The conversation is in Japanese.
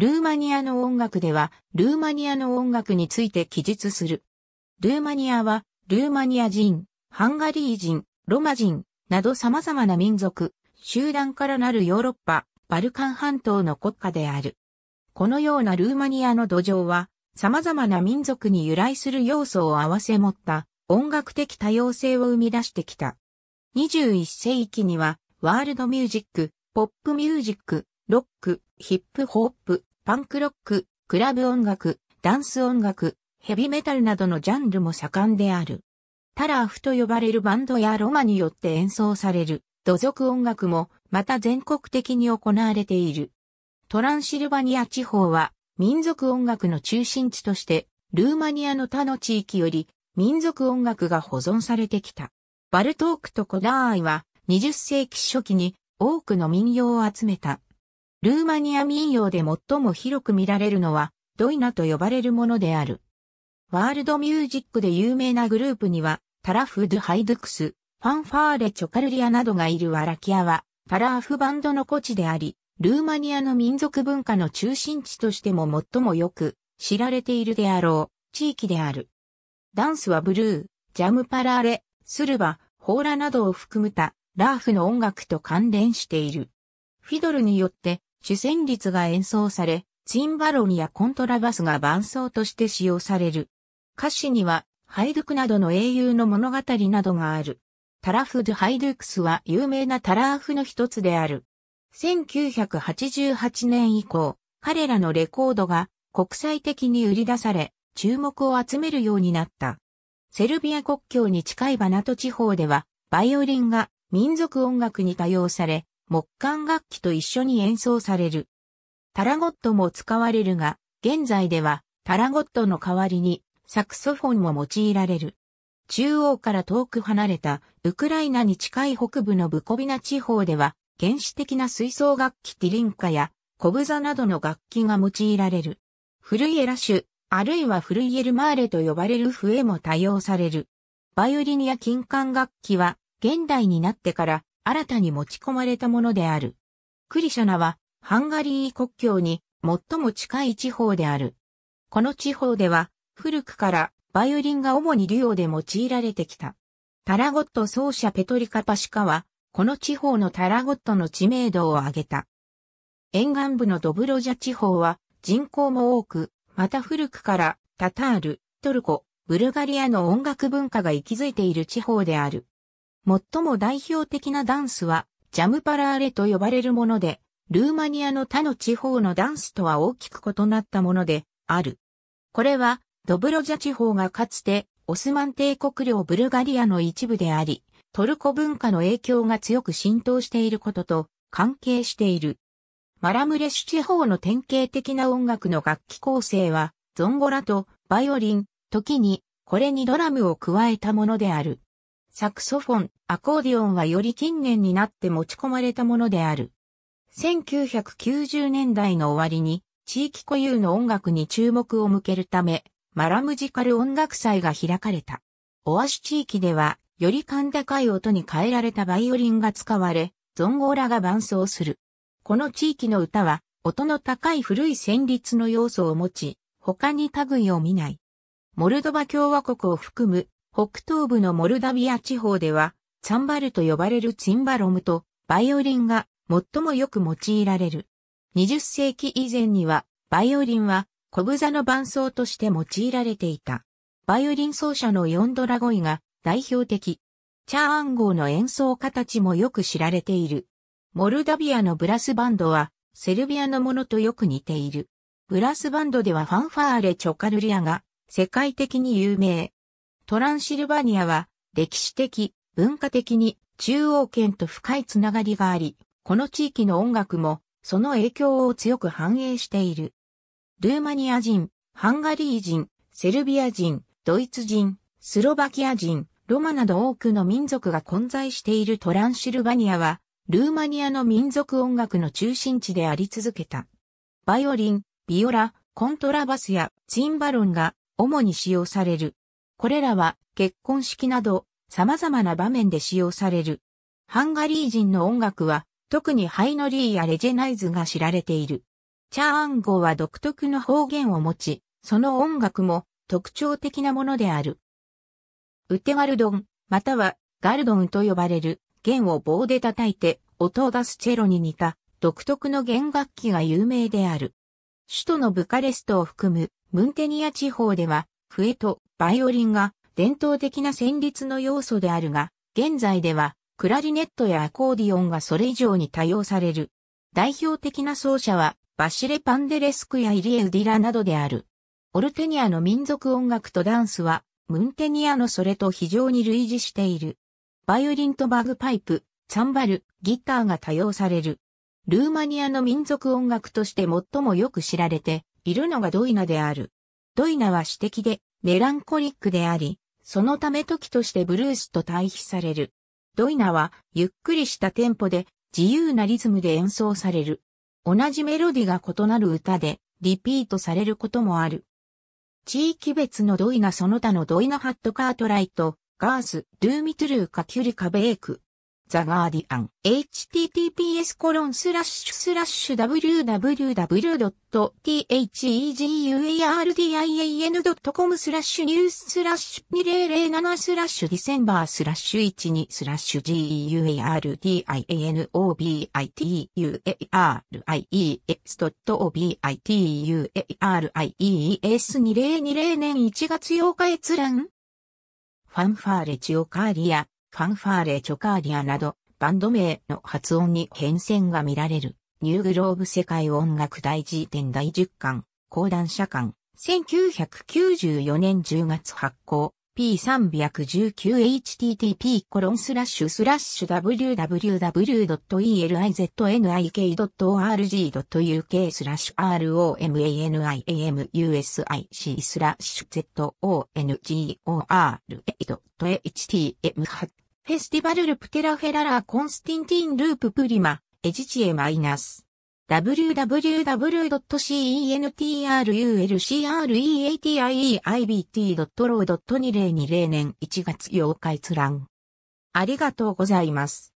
ルーマニアの音楽では、ルーマニアの音楽について記述する。ルーマニアは、ルーマニア人、ハンガリー人、ロマ人、など様々な民族、集団からなるヨーロッパ、バルカン半島の国家である。このようなルーマニアの土壌は、様々な民族に由来する要素を合わせ持った音楽的多様性を生み出してきた。21世紀には、ワールドミュージック、ポップミュージック、ロック、ヒップホップ、パンクロック、クラブ音楽、ダンス音楽、ヘビメタルなどのジャンルも盛んである。タラーフと呼ばれるバンドやロマによって演奏される土俗音楽もまた全国的に行われている。トランシルバニア地方は民族音楽の中心地としてルーマニアの他の地域より民族音楽が保存されてきた。バルトークとコダーイは20世紀初期に多くの民謡を集めたルーマニア民謡で最も広く見られるのは、ドイナと呼ばれるものである。ワールドミュージックで有名なグループには、タラフ・ドゥ・ハイドゥクス、ファンファーレ・チョカルリアなどがいるワラキアは、パラーフバンドの古地であり、ルーマニアの民族文化の中心地としても最もよく知られているであろう地域である。ダンスはブルー、ジャムパラーレ、スルバ、ホーラなどを含むた、ラーフの音楽と関連している。フィドルによって主旋律が演奏され、ツインバロンやコントラバスが伴奏として使用される。歌詞には、ハイドゥクなどの英雄の物語などがある。タラフ・ドゥ・ハイドゥクスは有名なタラーフの一つである。1988年以降、彼らのレコードが国際的に売り出され、注目を集めるようになった。セルビア国境に近いバナト地方では、バイオリンが民族音楽に多用され、木管楽器と一緒に演奏される。タラゴットも使われるが、現在ではタラゴットの代わりにサクソフォンも用いられる。中央から遠く離れたウクライナに近い北部のブコビナ地方では原始的な吹奏楽器ティリンカやコブザなどの楽器が用いられる。フルイエラ種、あるいはフルイエルマーレと呼ばれる笛も多用される。バイオリニア金管楽器は現代になってから新たに持ち込まれたものである。クリシャナは、ハンガリー国境に最も近い地方である。この地方では、古くからバイオリンが主にリオで用いられてきた。タラゴット奏者ペトリカ・パシカは、この地方のタラゴットの知名度を上げた。沿岸部のドブロジャ地方は人口も多く、また古くからタタール、トルコ、ブルガリアの音楽文化が息づいている地方である。最も代表的なダンスは、ジャムパラーレと呼ばれるもので、ルーマニアの他の地方のダンスとは大きく異なったもので、ある。これは、ドブロジャ地方がかつて、オスマン帝国領ブルガリアの一部であり、トルコ文化の影響が強く浸透していることと関係している。マラムレシュ地方の典型的な音楽の楽器構成は、ゾンゴラとバイオリン、時にこれにドラムを加えたものである。サクソフォン、アコーディオンはより近年になって持ち込まれたものである。1990年代の終わりに地域固有の音楽に注目を向けるため、マラムジカル音楽祭が開かれた。オアシュ地域では、より感高い音に変えられたバイオリンが使われ、ゾンゴーラが伴奏する。この地域の歌は、音の高い古い旋律の要素を持ち、他に類を見ない。モルドバ共和国を含む北東部のモルダビア地方では、サンバルと呼ばれるツインバロムとバイオリンが最もよく用いられる。20世紀以前には、バイオリンはブザの伴奏として用いられていた。バイオリン奏者のヨンドラゴイが代表的。チャーン号の演奏家たちもよく知られている。モルダビアのブラスバンドは、セルビアのものとよく似ている。ブラスバンドではファンファーレ・チョカルリアが世界的に有名。トランシルバニアは歴史的、文化的に中央圏と深いつながりがあり、この地域の音楽もその影響を強く反映している。ルーマニア人、ハンガリー人、セルビア人、ドイツ人、スロバキア人、ロマなど多くの民族が混在しているトランシルバニアは、ルーマニアの民族音楽の中心地であり続けた。バイオリン、ビオラ、コントラバスやチンバロンが主に使用される。これらは結婚式など様々な場面で使用される。ハンガリー人の音楽は特にハイノリーやレジェナイズが知られている。チャーン号は独特の方言を持ち、その音楽も特徴的なものである。ウテガルドン、またはガルドンと呼ばれる弦を棒で叩いて音を出すチェロに似た独特の弦楽器が有名である。首都のブカレストを含むムンテニア地方では笛とバイオリンが伝統的な旋律の要素であるが、現在ではクラリネットやアコーディオンがそれ以上に多用される。代表的な奏者はバシレ・パンデレスクやイリエ・ウディラなどである。オルテニアの民族音楽とダンスは、ムンテニアのそれと非常に類似している。バイオリンとバグパイプ、サンバル、ギターが多用される。ルーマニアの民族音楽として最もよく知られているのがドイナである。ドイナは詩的でメランコリックであり、そのため時としてブルースと対比される。ドイナはゆっくりしたテンポで自由なリズムで演奏される。同じメロディが異なる歌でリピートされることもある。地域別のドイナその他のドイナハットカートライト、ガース、ドゥーミトゥルーカキュリカベーク、ザ・ガーディアン。https コロンスラッシュスラッシュ www.theguardian.com スラッシュニューススラッシュ2007スラッシュディセンバースラッシュ12スラッシュ guardianobituariEX.obituariES2020 年1月8日閲覧ファンファーレチオカーリアファンファーレ・チョカーディアなど、バンド名の発音に変遷が見られる。ニューグローブ世界音楽大辞典第10巻、講談社館、1994年10月発行。www.http://www.eliznik.org.uk スラッシュ romanaimusic スラッシュ zongor8.htm8 フェスティバルルプテラフェララーコンスティンティンループプリマエジチエマイナス w w w c e n t r u l c r e a t i e i b t r o 2 0 2 0年1月8日閲覧。ありがとうございます。